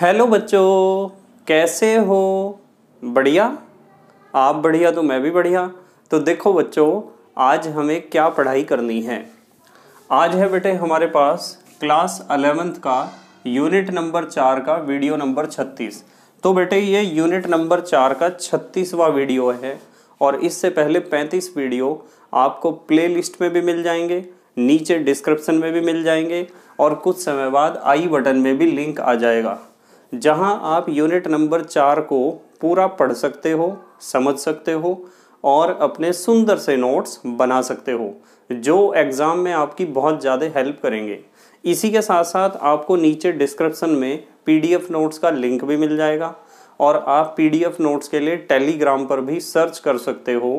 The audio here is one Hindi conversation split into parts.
हेलो बच्चों कैसे हो बढ़िया आप बढ़िया तो मैं भी बढ़िया तो देखो बच्चों आज हमें क्या पढ़ाई करनी है आज है बेटे हमारे पास क्लास अलेवेंथ का यूनिट नंबर चार का वीडियो नंबर छत्तीस तो बेटे ये यूनिट नंबर चार का छत्तीसवा वीडियो है और इससे पहले पैंतीस वीडियो आपको प्लेलिस्ट में भी मिल जाएंगे नीचे डिस्क्रिप्शन में भी मिल जाएंगे और कुछ समय बाद आई बटन में भी लिंक आ जाएगा जहां आप यूनिट नंबर चार को पूरा पढ़ सकते हो समझ सकते हो और अपने सुंदर से नोट्स बना सकते हो जो एग्ज़ाम में आपकी बहुत ज़्यादा हेल्प करेंगे इसी के साथ साथ आपको नीचे डिस्क्रिप्शन में पीडीएफ नोट्स का लिंक भी मिल जाएगा और आप पीडीएफ नोट्स के लिए टेलीग्राम पर भी सर्च कर सकते हो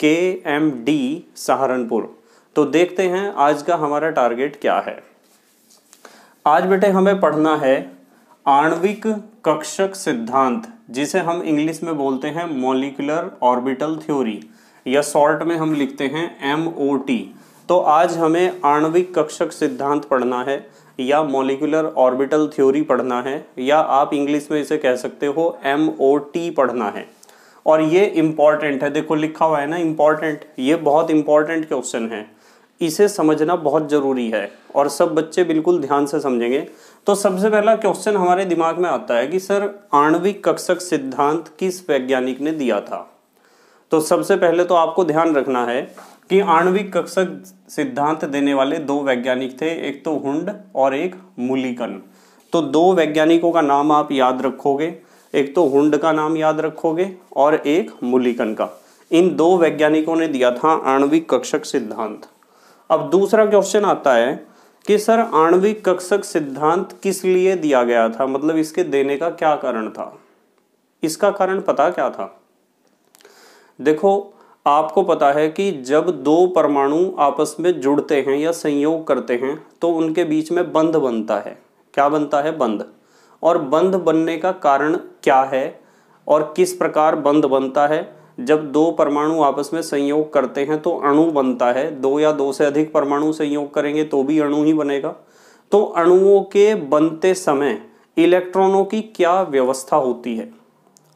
के एम डी सहारनपुर तो देखते हैं आज का हमारा टारगेट क्या है आज बेटे हमें पढ़ना है आणविक कक्षक सिद्धांत जिसे हम इंग्लिश में बोलते हैं मोलिकुलर ऑर्बिटल थ्योरी या शॉर्ट में हम लिखते हैं एम ओ टी तो आज हमें आणविक कक्षक सिद्धांत पढ़ना है या मोलिकुलर ऑर्बिटल थ्योरी पढ़ना है या आप इंग्लिश में इसे कह सकते हो एम ओ टी पढ़ना है और ये इम्पॉर्टेंट है देखो लिखा हुआ है ना इम्पॉर्टेंट ये बहुत इंपॉर्टेंट क्वेश्चन है इसे समझना बहुत ज़रूरी है और सब बच्चे बिल्कुल ध्यान से समझेंगे तो सबसे पहला क्वेश्चन हमारे दिमाग में आता है कि सर आणविक कक्षक सिद्धांत किस वैज्ञानिक ने दिया था तो सबसे पहले तो आपको ध्यान रखना है कि आणविक कक्षक सिद्धांत देने वाले दो वैज्ञानिक थे एक तो हुंड और एक मुलिकन तो दो वैज्ञानिकों का नाम आप याद रखोगे एक तो हुंड का नाम याद रखोगे और एक मुलिकन का इन दो वैज्ञानिकों ने दिया था आणविक कक्षक सिद्धांत अब दूसरा क्वेश्चन आता है कि सर आणविक कक्षक सिद्धांत किस लिए दिया गया था मतलब इसके देने का क्या कारण था इसका कारण पता क्या था देखो आपको पता है कि जब दो परमाणु आपस में जुड़ते हैं या संयोग करते हैं तो उनके बीच में बंध बनता है क्या बनता है बंध और बंध बनने का कारण क्या है और किस प्रकार बंध बनता है जब दो परमाणु आपस में संयोग करते हैं तो अणु बनता है दो या दो से अधिक परमाणु संयोग करेंगे तो भी अणु ही बनेगा तो अणुओं के बनते समय इलेक्ट्रॉनों की क्या व्यवस्था होती है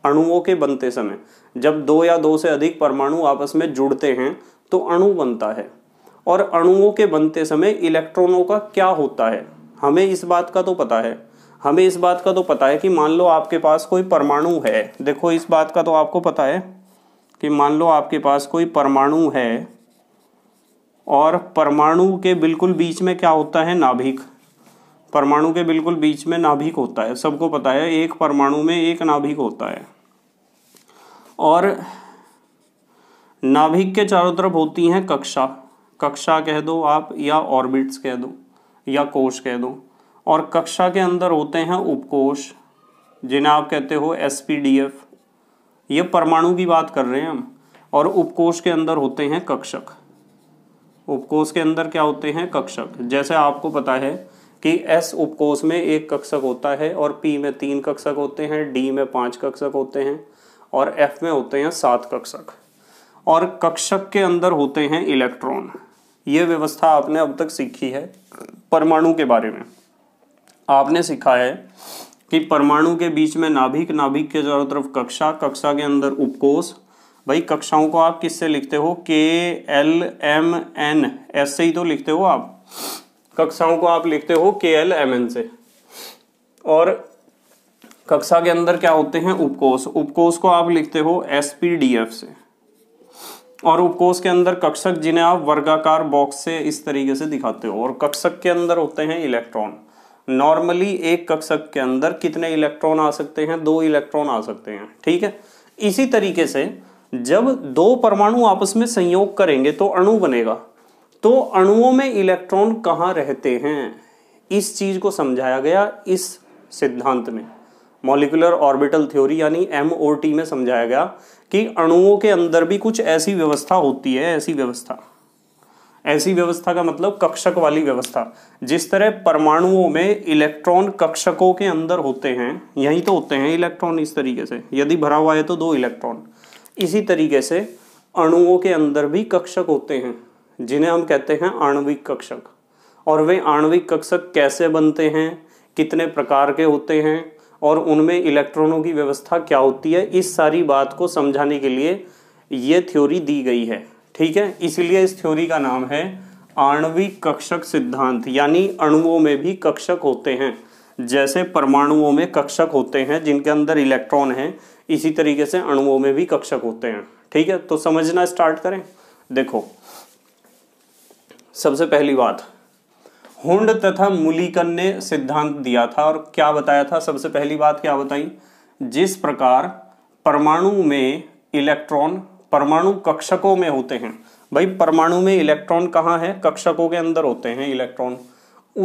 अणुओं के बनते समय जब दो या दो से अधिक परमाणु आपस में जुड़ते हैं तो अणु बनता है और अणुओं के बनते समय इलेक्ट्रॉनों का क्या होता है हमें इस बात का तो पता है हमें इस बात का तो पता है कि मान लो आपके पास कोई परमाणु है देखो इस बात का तो आपको पता है कि मान लो आपके पास कोई परमाणु है और परमाणु के बिल्कुल बीच में क्या होता है नाभिक परमाणु के बिल्कुल बीच में नाभिक होता है सबको पता है एक परमाणु में एक नाभिक होता है और नाभिक के चारों तरफ होती हैं कक्षा कक्षा कह दो आप या ऑर्बिट्स कह दो या कोश कह दो और कक्षा के अंदर होते हैं उपकोश जिन्हें आप कहते हो एस पी डी एफ ये परमाणु की बात कर रहे हैं हम और उपकोष के अंदर होते हैं कक्षक उपकोष के अंदर क्या होते हैं कक्षक जैसे आपको पता है कि एस उपकोष में एक कक्षक होता है और पी में तीन कक्षक होते हैं डी में पांच कक्षक होते हैं और एफ में होते हैं सात कक्षक और कक्षक के अंदर होते हैं इलेक्ट्रॉन ये व्यवस्था आपने अब तक सीखी है परमाणु के बारे में आपने सीखा है कि परमाणु के बीच में नाभिक नाभिक के चारों तरफ कक्षा कक्षा के अंदर उपकोष भाई कक्षाओं को आप किससे लिखते हो के एल एम एन ऐसे ही तो लिखते हो आप कक्षाओं को आप लिखते हो के एल एम एन से और कक्षा के अंदर क्या होते हैं उपकोष उपकोष को आप लिखते हो एस पी डी एफ से और उपकोष के अंदर कक्षक जिन्हें आप वर्गाकार बॉक्स से इस तरीके से दिखाते हो और कक्षक के अंदर होते हैं इलेक्ट्रॉन नॉर्मली एक कक्षक के अंदर कितने इलेक्ट्रॉन आ सकते हैं दो इलेक्ट्रॉन आ सकते हैं ठीक है इसी तरीके से जब दो परमाणु आपस में संयोग करेंगे तो अणु बनेगा तो अणुओं में इलेक्ट्रॉन कहाँ रहते हैं इस चीज को समझाया गया इस सिद्धांत में मॉलिकुलर ऑर्बिटल थ्योरी यानी एम में समझाया गया कि अणुओं के अंदर भी कुछ ऐसी व्यवस्था होती है ऐसी व्यवस्था ऐसी व्यवस्था का मतलब कक्षक वाली व्यवस्था जिस तरह परमाणुओं में इलेक्ट्रॉन कक्षकों के अंदर होते हैं यही तो होते हैं इलेक्ट्रॉन इस तरीके से यदि भरा हुआ है तो दो इलेक्ट्रॉन इसी तरीके से अणुओं के अंदर भी कक्षक होते हैं जिन्हें हम कहते हैं आणविक कक्षक और वे आणविक कक्षक कैसे बनते हैं कितने प्रकार के होते हैं और उनमें इलेक्ट्रॉनों की व्यवस्था क्या होती है इस सारी बात को समझाने के लिए ये थ्योरी दी गई है ठीक है इसीलिए इस थ्योरी का नाम है आणविक कक्षक सिद्धांत यानी अणुओं में भी कक्षक होते हैं जैसे परमाणुओं में कक्षक होते हैं जिनके अंदर इलेक्ट्रॉन है इसी तरीके से अणुओं में भी कक्षक होते हैं ठीक है तो समझना स्टार्ट करें देखो सबसे पहली बात हुंड तथा मूलिकन ने सिद्धांत दिया था और क्या बताया था सबसे पहली बात क्या बताई जिस प्रकार परमाणु में इलेक्ट्रॉन परमाणु कक्षकों में होते हैं भाई परमाणु में इलेक्ट्रॉन कहाँ है कक्षकों के अंदर होते हैं इलेक्ट्रॉन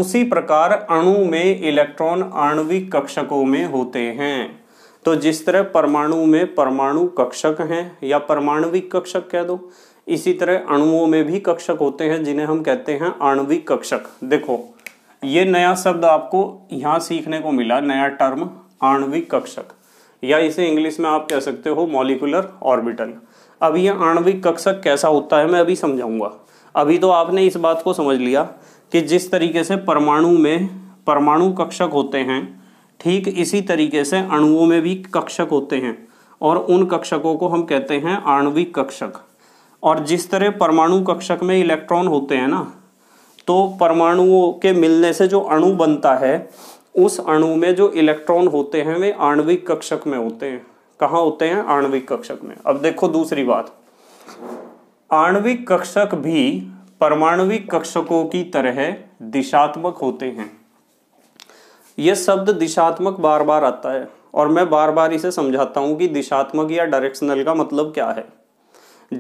उसी प्रकार अणु में इलेक्ट्रॉन आणविक कक्षकों में होते हैं तो जिस तरह परमाणु में परमाणु कक्षक हैं या परमाणुविक कक्षक कह दो इसी तरह अणुओं में भी कक्षक होते हैं जिन्हें हम कहते हैं आणविक कक्षक देखो ये नया शब्द आपको यहाँ सीखने को मिला नया टर्म आणविक कक्षक या इसे इंग्लिश में आप कह सकते हो मॉलिकुलर ऑर्बिटल अब ये आणविक कक्षक कैसा होता है मैं अभी समझाऊंगा अभी तो आपने इस बात को समझ लिया कि जिस तरीके से परमाणु में परमाणु कक्षक होते हैं ठीक इसी तरीके से अणुओं में भी कक्षक होते हैं और उन कक्षकों को हम कहते हैं आणविक कक्षक और जिस तरह परमाणु कक्षक में इलेक्ट्रॉन होते हैं ना तो परमाणुओं के मिलने से जो अणु बनता है उस अणु में जो इलेक्ट्रॉन होते हैं वे आणविक कक्षक में होते हैं कहा होते हैं आणविक कक्षक में अब देखो दूसरी बात आणविक कक्षक भी परमाणविक कक्षकों की तरह दिशात्मक होते हैं यह शब्द दिशात्मक बार बार आता है और मैं बार बार इसे समझाता हूं कि दिशात्मक या डायरेक्शनल का मतलब क्या है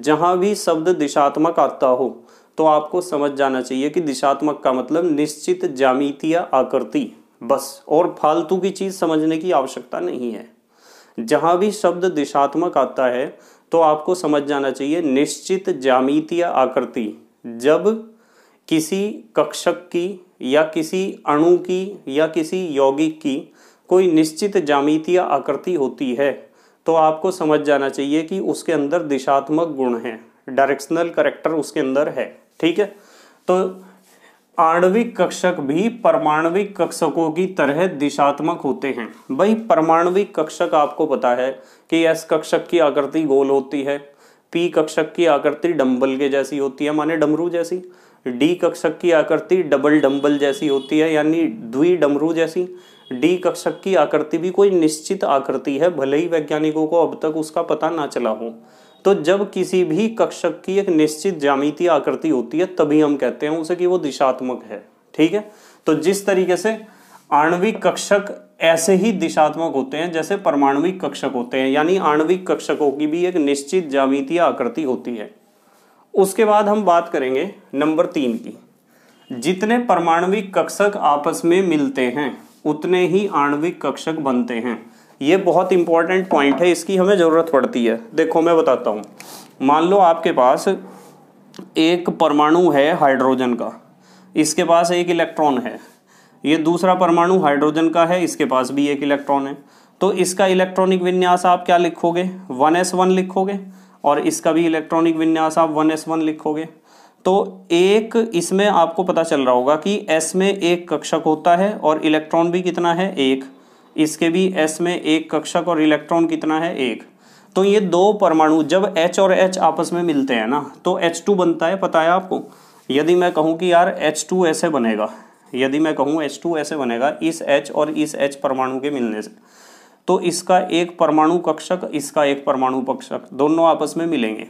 जहां भी शब्द दिशात्मक आता हो तो आपको समझ जाना चाहिए कि दिशात्मक का मतलब निश्चित जामितीय आकृति बस और फालतू की चीज़ समझने की आवश्यकता नहीं है जहाँ भी शब्द दिशात्मक आता है तो आपको समझ जाना चाहिए निश्चित जामितीय आकृति जब किसी कक्षक की या किसी अणु की या किसी यौगिक की कोई निश्चित जामितीय आकृति होती है तो आपको समझ जाना चाहिए कि उसके अंदर दिशात्मक गुण हैं डायरेक्शनल करेक्टर उसके अंदर है ठीक है तो आणविक कक्षक भी परमाणविक कक्षकों की तरह दिशात्मक होते हैं भाई परमाणविक कक्षक आपको पता है कि एस कक्षक की आकृति गोल होती है पी कक्षक की आकृति डंबल के जैसी होती है माने डमरू जैसी डी कक्षक की आकृति डबल डंबल जैसी होती है यानी द्वि डमरू जैसी डी कक्षक की आकृति भी कोई निश्चित आकृति है भले ही वैज्ञानिकों को अब तक उसका पता ना चला हो तो जब किसी भी कक्षक की एक निश्चित जामिति आकृति होती है तभी हम कहते हैं उसे कि वो दिशात्मक है ठीक है तो जिस तरीके से आणविक कक्षक ऐसे ही दिशात्मक होते हैं जैसे परमाणविक कक्षक होते हैं यानी आणविक कक्षकों की भी एक निश्चित ज्यामितीय आकृति होती है उसके बाद हम बात करेंगे नंबर तीन की जितने परमाणविक कक्षक आपस में मिलते हैं उतने ही आणविक कक्षक बनते हैं ये बहुत इंपॉर्टेंट पॉइंट है इसकी हमें ज़रूरत पड़ती है देखो मैं बताता हूँ मान लो आपके पास एक परमाणु है हाइड्रोजन का इसके पास एक इलेक्ट्रॉन है ये दूसरा परमाणु हाइड्रोजन का है इसके पास भी एक इलेक्ट्रॉन है तो इसका इलेक्ट्रॉनिक विन्यास आप क्या लिखोगे वन एस वन लिखोगे और इसका भी इलेक्ट्रॉनिक विन्यास आप वन एस वन लिखोगे तो एक इसमें आपको पता चल रहा होगा कि एस में एक कक्षक होता है और इलेक्ट्रॉन भी कितना है एक इसके भी एस में एक कक्षक और इलेक्ट्रॉन कितना है एक तो ये दो परमाणु जब एच और एच आपस में मिलते हैं ना तो एच टू बनता है पता है आपको यदि मैं कहूँ कि यार एच टू ऐसे बनेगा यदि मैं कहूँ एच टू ऐसे बनेगा इस एच और इस एच परमाणु के मिलने से तो इसका एक परमाणु कक्षक इसका एक परमाणु कक्षक दोनों आपस में मिलेंगे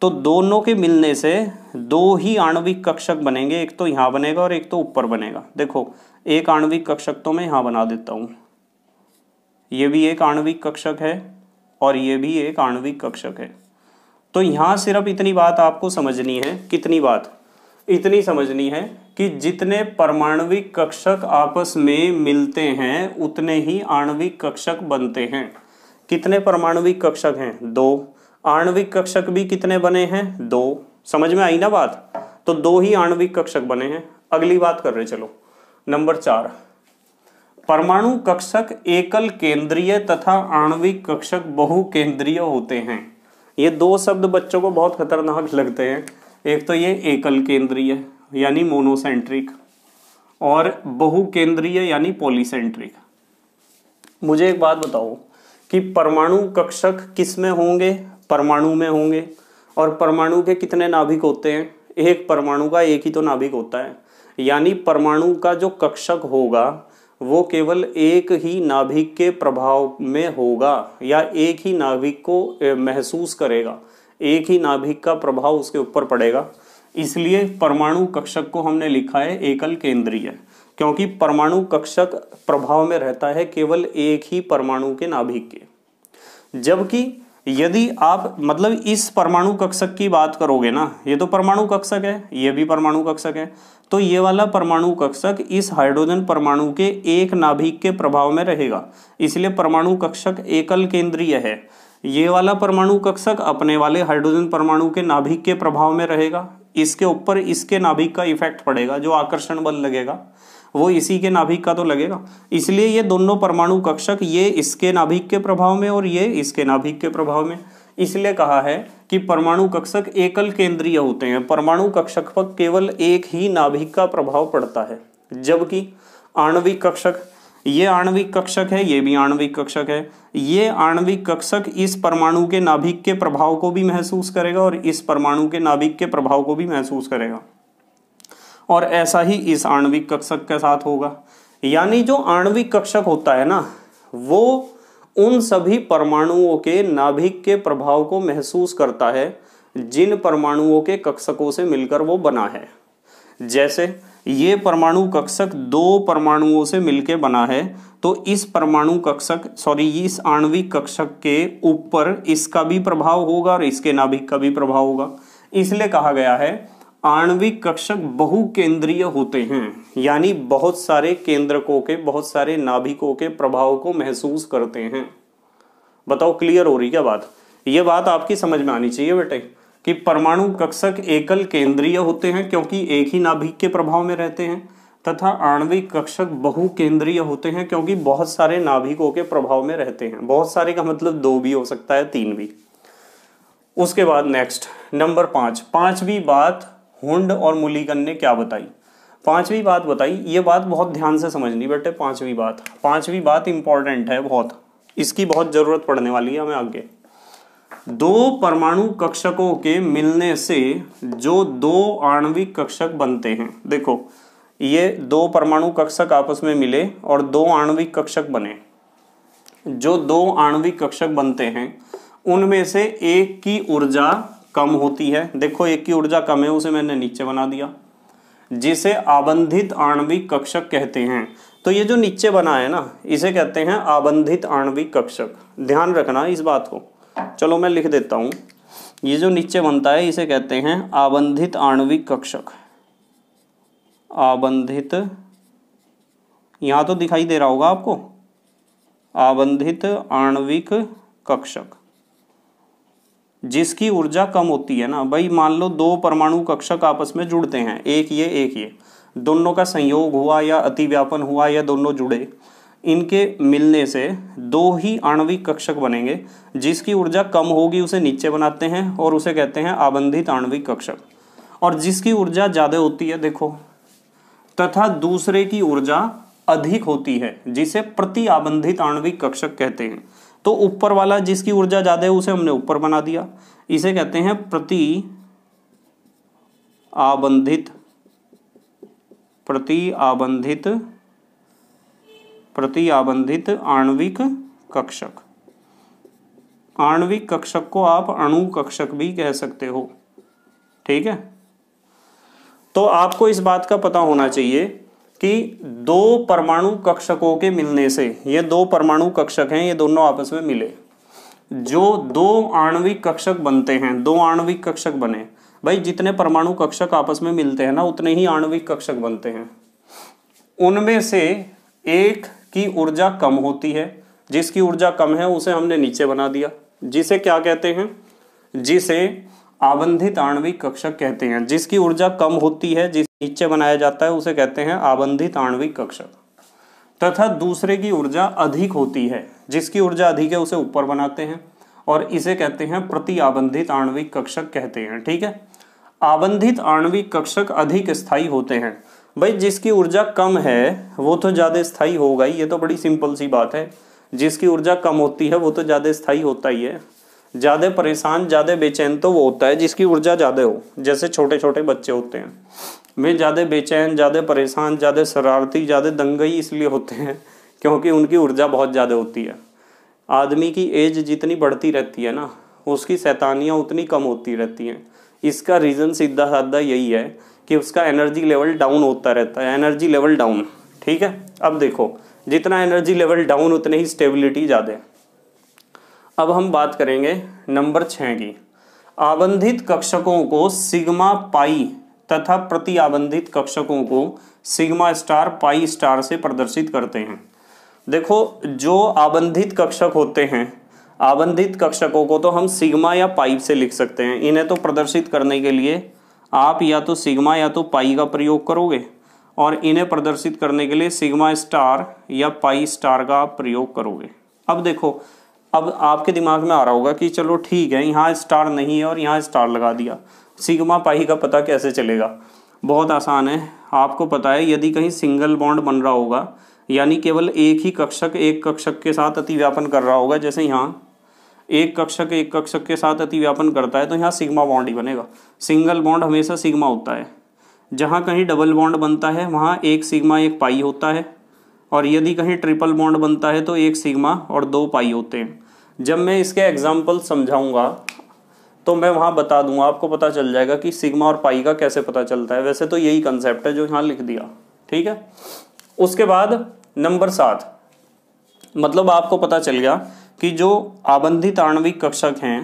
तो दोनों के मिलने से दो ही आणविक कक्षक बनेंगे एक तो यहाँ बनेगा और एक तो ऊपर बनेगा देखो एक आणविक कक्षक तो मैं यहाँ बना देता हूँ ये भी एक आणविक कक्षक है और ये भी एक आणविक कक्षक है तो यहाँ सिर्फ इतनी बात आपको समझनी है कितनी बात इतनी समझनी है कि जितने परमाणविक कक्षक आपस में मिलते हैं उतने ही आणविक कक्षक बनते हैं कितने परमाणविक कक्षक हैं दो आणविक कक्षक भी कितने बने हैं दो समझ में आई ना बात तो दो ही आणविक कक्षक बने हैं अगली बात कर रहे चलो नंबर चार परमाणु कक्षक एकल केंद्रीय तथा आणविक कक्षक बहु केंद्रीय होते हैं ये दो शब्द बच्चों को बहुत खतरनाक लगते हैं एक तो ये एकल केंद्रीय यानी मोनोसेंट्रिक और बहु केंद्रीय यानी पॉलीसेंट्रिक मुझे एक बात बताओ कि परमाणु कक्षक किस में होंगे परमाणु में होंगे और परमाणु के कितने नाभिक होते हैं एक परमाणु का एक ही तो नाभिक होता है यानी परमाणु का जो कक्षक होगा वो केवल एक ही नाभिक के प्रभाव में होगा या एक ही नाभिक को महसूस करेगा एक ही नाभिक का प्रभाव उसके ऊपर पड़ेगा इसलिए परमाणु कक्षक को हमने लिखा है एकल केंद्रीय क्योंकि परमाणु कक्षक प्रभाव में रहता है केवल एक ही परमाणु के नाभिक के जबकि यदि आप मतलब इस परमाणु कक्षक की बात करोगे ना ये तो परमाणु कक्षक है ये भी परमाणु कक्षक है तो ये वाला परमाणु कक्षक इस हाइड्रोजन परमाणु के एक नाभिक के प्रभाव में रहेगा इसलिए परमाणु कक्षक एकल केंद्रीय है ये वाला परमाणु कक्षक अपने वाले हाइड्रोजन परमाणु के नाभिक के प्रभाव में रहेगा इसके ऊपर इसके नाभिक का इफेक्ट पड़ेगा जो आकर्षण बल लगेगा वो इसी के नाभिक का तो लगेगा इसलिए ये दोनों परमाणु कक्षक ये इसके नाभिक के प्रभाव में और ये इसके नाभिक के प्रभाव में इसलिए कहा है कि परमाणु कक्षक एकल केंद्रीय होते हैं परमाणु कक्षक पर केवल एक ही नाभिक का प्रभाव पड़ता है जबकि आणविक कक्षक ये आणविक कक्षक है ये भी आणविक कक्षक है ये आणविक कक्षक इस परमाणु के नाभिक के प्रभाव को भी महसूस करेगा और इस परमाणु के नाभिक के प्रभाव को भी महसूस करेगा और ऐसा ही इस आणविक कक्षक के साथ होगा यानी जो आणविक कक्षक होता है ना वो उन सभी परमाणुओं के नाभिक के प्रभाव को महसूस करता है जिन परमाणुओं के कक्षकों से मिलकर वो बना है जैसे ये परमाणु कक्षक दो परमाणुओं से मिलकर बना है तो इस परमाणु कक्षक सॉरी इस आणविक कक्षक के ऊपर इसका भी प्रभाव होगा और इसके नाभिक का भी प्रभाव होगा इसलिए कहा गया है आणविक कक्षक बहुकेंद्रीय होते हैं यानी बहुत सारे केंद्रकों के बहुत सारे नाभिकों के प्रभाव को महसूस करते हैं बताओ क्लियर हो रही क्या बात ये बात आपकी समझ में आनी चाहिए बेटे कि परमाणु कक्षक एकल केंद्रीय होते हैं क्योंकि एक ही नाभिक के प्रभाव में रहते हैं तथा आणविक कक्षक बहुकेंद्रीय होते हैं क्योंकि बहुत सारे नाभिकों के प्रभाव में रहते हैं बहुत सारे का मतलब दो भी हो सकता है तीन भी उसके बाद नेक्स्ट नंबर पांच पांचवी बात होंड और मुलिकन ने क्या बताई पांचवी बात बताई ये बात बहुत ध्यान से समझनी बेटे पांचवी बात पांचवी बात इंपॉर्टेंट है बहुत इसकी बहुत ज़रूरत पड़ने वाली है हमें आगे दो परमाणु कक्षकों के मिलने से जो दो आणविक कक्षक बनते हैं देखो ये दो परमाणु कक्षक आपस में मिले और दो आणविक कक्षक बने जो दो आणविक कक्षक बनते हैं उनमें से एक की ऊर्जा कम होती है देखो एक की ऊर्जा कम है उसे मैंने नीचे बना दिया जिसे आबंधित आणविक कक्षक कहते हैं तो ये जो नीचे बना है ना इसे कहते हैं आबंधित आणविक कक्षक ध्यान रखना इस बात को चलो मैं लिख देता हूं ये जो नीचे बनता है इसे कहते हैं आबंधित आणविक कक्षक आबंधित यहां तो दिखाई दे रहा होगा आपको आबंधित आणविक कक्षक जिसकी ऊर्जा कम होती है ना भाई मान लो दो परमाणु कक्षक आपस में जुड़ते हैं एक ये एक ये दोनों का संयोग हुआ या अतिव्यापन हुआ या दोनों जुड़े इनके मिलने से दो ही आणविक कक्षक बनेंगे जिसकी ऊर्जा कम होगी उसे नीचे बनाते हैं और उसे कहते हैं आबंधित आणविक कक्षक और जिसकी ऊर्जा ज़्यादा होती है देखो तथा दूसरे की ऊर्जा अधिक होती है जिसे प्रति आबंधित आणविक कक्षक कहते हैं तो ऊपर वाला जिसकी ऊर्जा ज़्यादा है उसे हमने ऊपर बना दिया इसे कहते हैं प्रति आबंधित प्रति आबंधित प्रति आबंधित आणविक कक्षक आणविक कक्षक को आप अणु कक्षक भी कह सकते हो ठीक है तो आपको इस बात का पता होना चाहिए कि दो परमाणु कक्षकों के मिलने से ये दो परमाणु कक्षक हैं ये दोनों आपस में मिले जो दो आणविक कक्षक बनते हैं दो आणविक कक्षक बने भाई जितने परमाणु कक्षक आपस में मिलते हैं ना उतने ही आणविक कक्षक बनते हैं उनमें से एक की ऊर्जा कम होती है जिसकी ऊर्जा कम है उसे हमने नीचे बना दिया जिसे क्या कहते हैं जिसे आबंधित आणविक कक्षक कहते हैं जिसकी ऊर्जा कम होती है जिस नीचे बनाया जाता है उसे कहते हैं आबंधित आणविक कक्षक तथा दूसरे की ऊर्जा अधिक होती है जिसकी ऊर्जा अधिक है उसे ऊपर बनाते हैं और इसे कहते हैं प्रति आबंधित आणविक कक्षक कहते हैं ठीक है आबंधित आणविक कक्षक अधिक स्थायी होते हैं भाई जिसकी ऊर्जा कम है वो तो ज़्यादा स्थायी होगा ही ये तो बड़ी सिंपल सी बात है जिसकी ऊर्जा कम होती है वो तो ज़्यादा स्थायी होता ही है ज़्यादा परेशान ज़्यादा बेचैन तो वो होता है जिसकी ऊर्जा ज़्यादा हो जैसे छोटे छोटे बच्चे होते हैं वे ज़्यादा बेचैन ज़्यादा परेशान ज़्यादा शरारती ज़्यादा दंगई इसलिए होते हैं क्योंकि उनकी ऊर्जा बहुत ज़्यादा होती है आदमी की एज जितनी बढ़ती रहती है ना उसकी सैतानियाँ उतनी कम होती रहती हैं इसका रीज़न सीधा साधा यही है कि उसका एनर्जी लेवल डाउन होता रहता है एनर्जी लेवल डाउन ठीक है अब देखो जितना एनर्जी लेवल डाउन उतनी ही स्टेबिलिटी ज़्यादा है अब हम बात करेंगे नंबर छः की आबंधित कक्षकों को सिग्मा पाई तथा प्रति आबंधित कक्षकों को सिग्मा स्टार पाई स्टार से प्रदर्शित करते हैं देखो जो आबंधित कक्षक होते हैं आबंधित कक्षकों को तो हम सिग्मा या पाई से लिख सकते हैं इन्हें तो प्रदर्शित करने के लिए आप या तो सिग्मा या तो पाई का प्रयोग करोगे और इन्हें प्रदर्शित करने के लिए सिग्मा स्टार या पाई स्टार का प्रयोग करोगे अब देखो अब आपके दिमाग में आ रहा होगा कि चलो ठीक है यहाँ स्टार नहीं है और यहाँ स्टार लगा दिया सिग्मा पाई का पता कैसे चलेगा बहुत आसान है आपको पता है यदि कहीं सिंगल बॉन्ड बन रहा होगा यानी केवल एक ही कक्षक एक कक्षक के साथ अतिव्यापन कर रहा होगा जैसे यहाँ एक कक्षक एक कक्षक के साथ अतिव्यापन करता है तो यहाँ सिग्मा बॉन्ड ही बनेगा सिंगल बॉन्ड हमेशा सिग्मा होता है जहाँ कहीं डबल बॉन्ड बनता है वहाँ एक सिग्मा एक पाई होता है और यदि कहीं ट्रिपल बॉन्ड बनता है तो एक सिग्मा और दो पाई होते हैं जब मैं इसके एग्जाम्पल समझाऊंगा तो मैं वहां बता दूंगा आपको पता चल जाएगा कि सिग्मा और पाई का कैसे पता चलता है वैसे तो यही कंसेप्ट है जो यहां लिख दिया ठीक है उसके बाद नंबर सात मतलब आपको पता चल गया कि जो आबंधित आणविक कक्षक हैं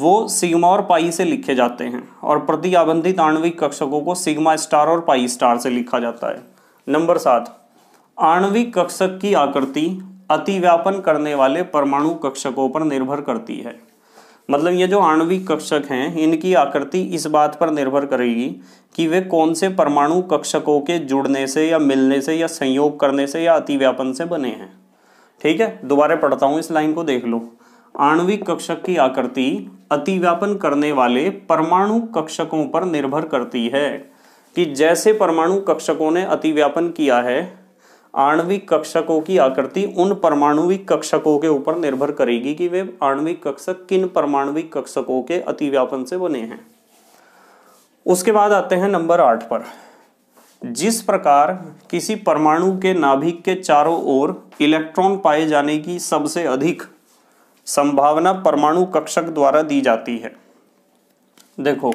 वो सिग्मा और पाई से लिखे जाते हैं और प्रति आबंधित आणविक कक्षकों को सिग्मा स्टार और पाई स्टार से लिखा जाता है नंबर सात आणविक कक्षक की आकृति अतिव्यापन करने वाले परमाणु कक्षकों पर निर्भर करती है मतलब ये जो आणविक कक्षक हैं इनकी आकृति इस बात पर निर्भर करेगी कि वे कौन से परमाणु कक्षकों के जुड़ने से या मिलने से या संयोग करने से या अतिव्यापन से बने हैं ठीक है दोबारा पढ़ता हूँ इस लाइन को देख लो आणविक कक्षक की आकृति अतिव्यापन करने वाले परमाणु कक्षकों पर निर्भर करती है कि जैसे परमाणु कक्षकों ने अतिव्यापन किया है आणविक कक्षकों की आकृति उन परमाणुविक कक्षकों के ऊपर निर्भर करेगी कि वे आणविक कक्षक किन परमाणुविक कक्षकों के अतिव्यापन से बने हैं उसके बाद आते हैं नंबर आठ पर जिस प्रकार किसी परमाणु के नाभिक के चारों ओर इलेक्ट्रॉन पाए जाने की सबसे अधिक संभावना परमाणु कक्षक द्वारा दी जाती है देखो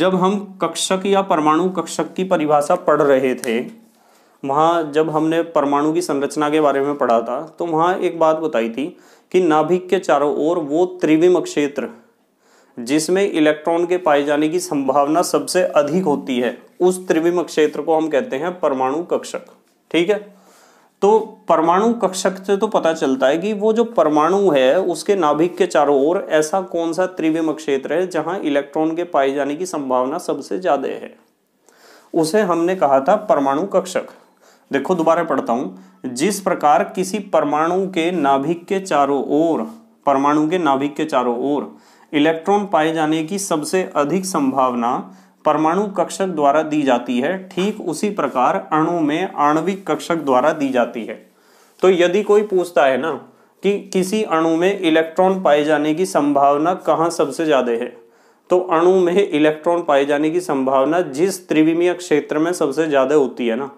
जब हम कक्षक या परमाणु कक्षक की परिभाषा पढ़ रहे थे वहाँ जब हमने परमाणु की संरचना के बारे में पढ़ा था तो वहाँ एक बात बताई थी कि नाभिक के चारों ओर वो त्रिविम क्षेत्र जिसमें इलेक्ट्रॉन के पाए जाने की संभावना सबसे अधिक होती है उस त्रिविम क्षेत्र को हम कहते हैं परमाणु कक्षक ठीक है तो परमाणु कक्षक से तो पता चलता है कि वो जो परमाणु है उसके नाभिक के चारों ओर ऐसा कौन सा त्रिविम क्षेत्र है जहां इलेक्ट्रॉन के पाए जाने की संभावना सबसे ज्यादा है उसे हमने कहा था परमाणु कक्षक देखो दोबारा पढ़ता हूं जिस प्रकार किसी परमाणु के नाभिक के चारों ओर परमाणु के नाभिक के चारों ओर इलेक्ट्रॉन पाए जाने की सबसे अधिक संभावना परमाणु कक्षक द्वारा दी जाती है ठीक उसी प्रकार अणु में आणविक कक्षक द्वारा दी जाती है तो यदि कोई पूछता है ना कि किसी अणु में इलेक्ट्रॉन पाए जाने की संभावना कहाँ सबसे ज़्यादा है तो अणु में इलेक्ट्रॉन पाए जाने की संभावना जिस त्रिविमीय क्षेत्र में सबसे ज़्यादा होती है ना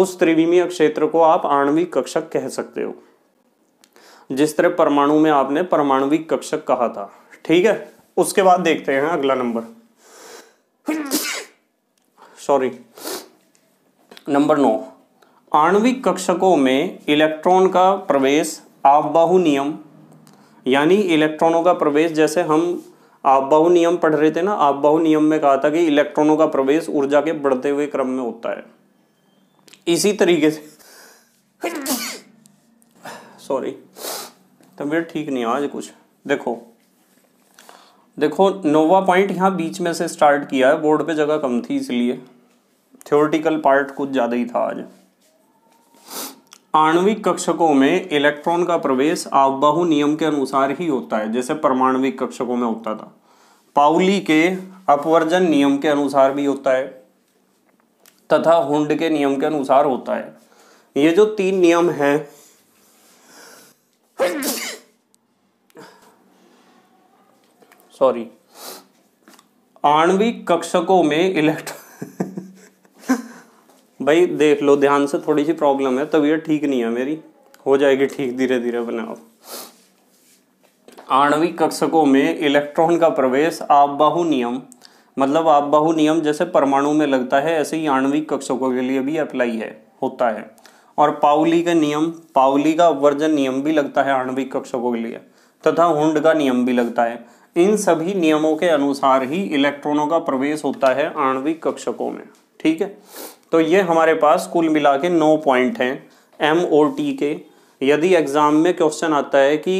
उस त्रिविमीय क्षेत्र को आप आणविक कक्षक कह सकते हो जिस तरह परमाणु में आपने परमाणुविक कक्षक कहा था ठीक है उसके बाद देखते हैं अगला नंबर सॉरी नंबर नौ आणविक कक्षकों में इलेक्ट्रॉन का प्रवेश आवबाहु नियम यानी इलेक्ट्रॉनों का प्रवेश जैसे हम आवबाहु नियम पढ़ रहे थे ना आवबाहु नियम में कहा था कि इलेक्ट्रॉनों का प्रवेश ऊर्जा के बढ़ते हुए क्रम में होता है इसी तरीके से सॉरी तबीयत ठीक नहीं आज कुछ देखो देखो नोवा पॉइंट यहाँ बीच में से स्टार्ट किया है बोर्ड पे जगह कम थी इसलिए थ्योरेटिकल पार्ट कुछ ज़्यादा ही था आज आणविक कक्षकों में इलेक्ट्रॉन का प्रवेश आवबाहु नियम के अनुसार ही होता है जैसे परमाणविक कक्षकों में होता था पाउली के अपवर्जन नियम के अनुसार भी होता है तथा हुंड के नियम के अनुसार होता है ये जो तीन नियम हैं सॉरी आणविक कक्षकों में इलेक्ट्रॉन भाई देख लो ध्यान से थोड़ी सी प्रॉब्लम है तबीयत ठीक नहीं है मेरी हो जाएगी ठीक धीरे धीरे बनाओ आणविक कक्षकों में इलेक्ट्रॉन का प्रवेश आप बाहु नियम मतलब आप बहु नियम जैसे परमाणु में लगता है ऐसे ही आणविक कक्षकों के लिए भी अप्लाई है होता है और पाउली का नियम पाउली का अपवर्जन नियम भी लगता है आणविक कक्षकों के लिए तथा हुंड का नियम भी लगता है इन सभी नियमों के अनुसार ही इलेक्ट्रॉनों का प्रवेश होता है आणविक कक्षकों में ठीक है तो ये हमारे पास कुल मिला के नौ पॉइंट हैं एम ओ टी के यदि एग्जाम में क्वेश्चन आता है कि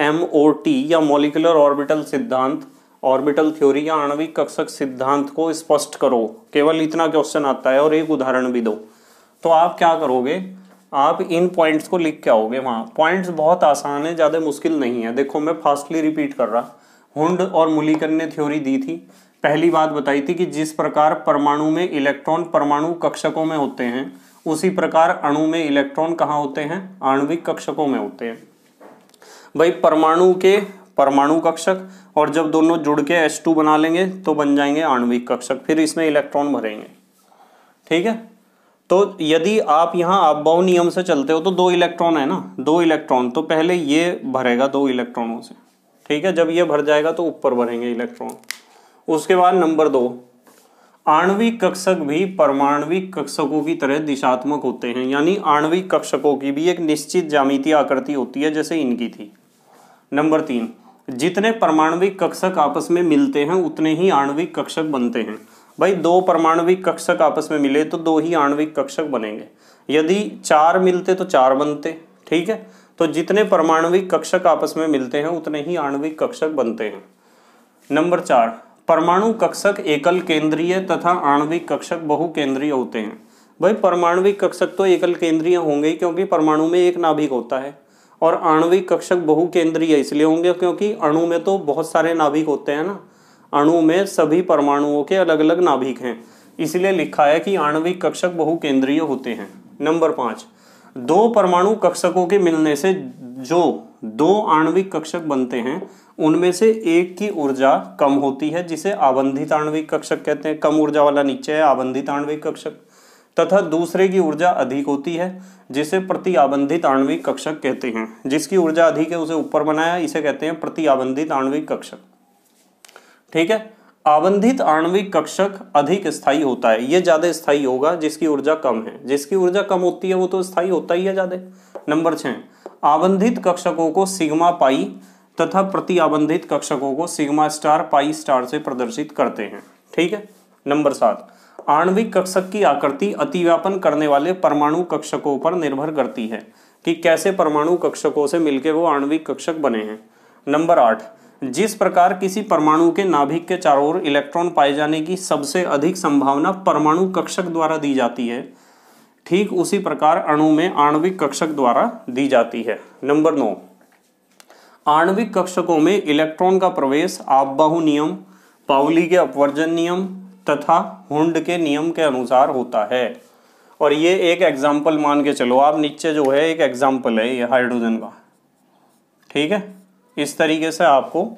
एम ओ टी या मोलिकुलर ऑर्बिटल सिद्धांत ऑर्बिटल थ्योरी या आणविक कक्षक सिद्धांत को स्पष्ट करो केवल इतना क्वेश्चन आता है और एक उदाहरण भी दो तो आप क्या करोगे आप इन पॉइंट्स को लिख के आओगे वहाँ पॉइंट्स बहुत आसान है ज़्यादा मुश्किल नहीं है देखो मैं फास्टली रिपीट कर रहा हुंड और मुलिकन ने थ्योरी दी थी पहली बात बताई थी कि जिस प्रकार परमाणु में इलेक्ट्रॉन परमाणु कक्षकों में होते हैं उसी प्रकार अणु में इलेक्ट्रॉन कहाँ होते हैं आणविक कक्षकों में होते हैं भाई परमाणु के परमाणु कक्षक और जब दोनों जुड़ के टू बना लेंगे तो बन जाएंगे आणविक कक्षक फिर इसमें इलेक्ट्रॉन भरेंगे ठीक है तो यदि आप यहाँ अपबाउ नियम से चलते हो तो दो इलेक्ट्रॉन है ना दो इलेक्ट्रॉन तो पहले ये भरेगा दो इलेक्ट्रॉनों से ठीक है जब ये भर जाएगा तो ऊपर भरेंगे इलेक्ट्रॉन उसके बाद नंबर दो आणविक कक्षक भी परमाणविक कक्षकों की तरह दिशात्मक होते हैं यानी आणविक कक्षकों की भी एक निश्चित जामिति आकृति होती है जैसे इनकी थी नंबर तीन जितने परमाणविक कक्षक आपस में मिलते हैं उतने ही आणविक कक्षक बनते हैं भाई दो परमाणविक कक्षक आपस में मिले तो दो ही आणविक कक्षक बनेंगे यदि चार मिलते तो चार बनते ठीक है तो जितने परमाणविक कक्षक आपस में मिलते हैं उतने ही आणविक कक्षक बनते हैं नंबर चार परमाणु कक्षक एकल केंद्रीय तथा आणविक कक्षक बहुकेंद्रीय होते हैं भाई परमाणविक कक्षक तो एकल केंद्रीय होंगे क्योंकि परमाणु में एक नाभिक होता है और आणविक कक्षक बहुकेंद्रीय इसलिए होंगे क्योंकि अणु में तो बहुत सारे नाभिक होते हैं ना अणु में सभी परमाणुओं के अलग अलग नाभिक हैं इसलिए लिखा है कि आणविक कक्षक बहुकेंद्रीय होते हैं नंबर पाँच दो परमाणु कक्षकों के मिलने से जो दो आणविक कक्षक बनते हैं उनमें से एक की ऊर्जा कम होती है जिसे आबंधित आणविक कक्षक कहते हैं कम ऊर्जा वाला नीचे है आबंधित आणविक कक्षक तथा दूसरे की ऊर्जा अधिक होती है जिसे प्रतिआबंधित आणविक कक्षक कहते हैं जिसकी ऊर्जा अधिक है उसे ऊपर बनाया इसे कहते हैं प्रतिआबंधित आणविक कक्षक ठीक है आबंधित आणविक कक्षक अधिक स्थायी होता है यह ज्यादा स्थायी होगा जिसकी ऊर्जा कम है जिसकी ऊर्जा कम होती है वो तो स्थायी होता ही है ज्यादा नंबर छह आबंधित कक्षकों को सिग्मा पाई तथा प्रतिआबंधित कक्षकों को सिग्मा स्टार पाई स्टार से प्रदर्शित करते हैं ठीक है नंबर सात आणविक कक्षक की आकृति अतिव्यापन करने वाले परमाणु कक्षकों पर निर्भर करती है कि कैसे परमाणु कक्षकों से मिलकर वो आणविक कक्षक बने हैं नंबर आठ जिस प्रकार किसी परमाणु के नाभिक के चारों ओर इलेक्ट्रॉन पाए जाने की सबसे अधिक संभावना परमाणु कक्षक द्वारा दी जाती है ठीक उसी प्रकार अणु में आणविक कक्षक द्वारा दी जाती है नंबर नौ आणविक कक्षकों में इलेक्ट्रॉन का प्रवेश आपबाहु नियम पावली के अपवर्जन नियम तथा हुंड के नियम के अनुसार होता है और ये एक एग्जाम्पल मान के चलो आप नीचे जो है एक एग्जाम्पल है ये हाइड्रोजन का ठीक है इस तरीके से आपको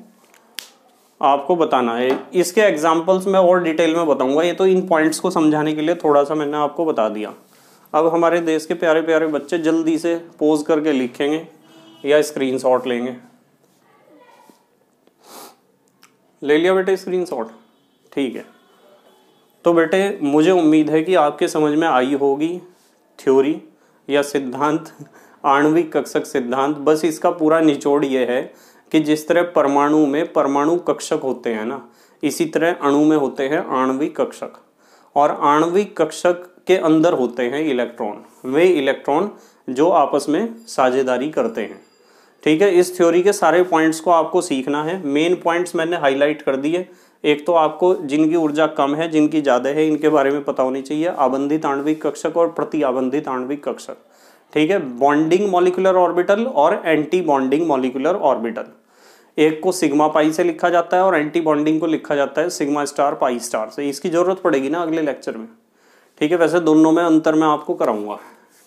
आपको बताना है इसके एग्जाम्पल्स मैं और डिटेल में बताऊंगा ये तो इन पॉइंट्स को समझाने के लिए थोड़ा सा मैंने आपको बता दिया अब हमारे देश के प्यारे प्यारे बच्चे जल्दी से पोज करके लिखेंगे या स्क्रीन लेंगे ले लिया बेटे स्क्रीन ठीक है तो बेटे मुझे उम्मीद है कि आपके समझ में आई होगी थ्योरी या सिद्धांत आणविक कक्षक सिद्धांत बस इसका पूरा निचोड़ ये है कि जिस तरह परमाणु में परमाणु कक्षक होते हैं ना इसी तरह अणु में होते हैं आणविक कक्षक और आणविक कक्षक के अंदर होते हैं इलेक्ट्रॉन वे इलेक्ट्रॉन जो आपस में साझेदारी करते हैं ठीक है इस थ्योरी के सारे पॉइंट्स को आपको सीखना है मेन पॉइंट्स मैंने हाईलाइट कर दिए एक तो आपको जिनकी ऊर्जा कम है जिनकी ज़्यादा है इनके बारे में पता होनी चाहिए आबंधित आणविक कक्षक और प्रति आबंधित आणविक कक्षक ठीक है बॉन्डिंग मॉलिकुलर ऑर्बिटल और एंटी बॉन्डिंग मॉलिकुलर ऑर्बिटल एक को सिग्मा पाई से लिखा जाता है और एंटी बॉन्डिंग को लिखा जाता है सिग्मा स्टार पाई स्टार से इसकी ज़रूरत पड़ेगी ना अगले लेक्चर में ठीक है वैसे दोनों में अंतर मैं आपको कराऊंगा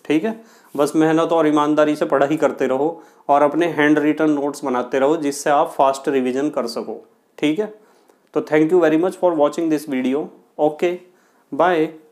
ठीक है बस मेहनत और ईमानदारी से पढ़ाई करते रहो और अपने हैंड रिटन नोट्स बनाते रहो जिससे आप फास्ट रिविज़न कर सको ठीक है So thank you very much for watching this video. Okay, bye.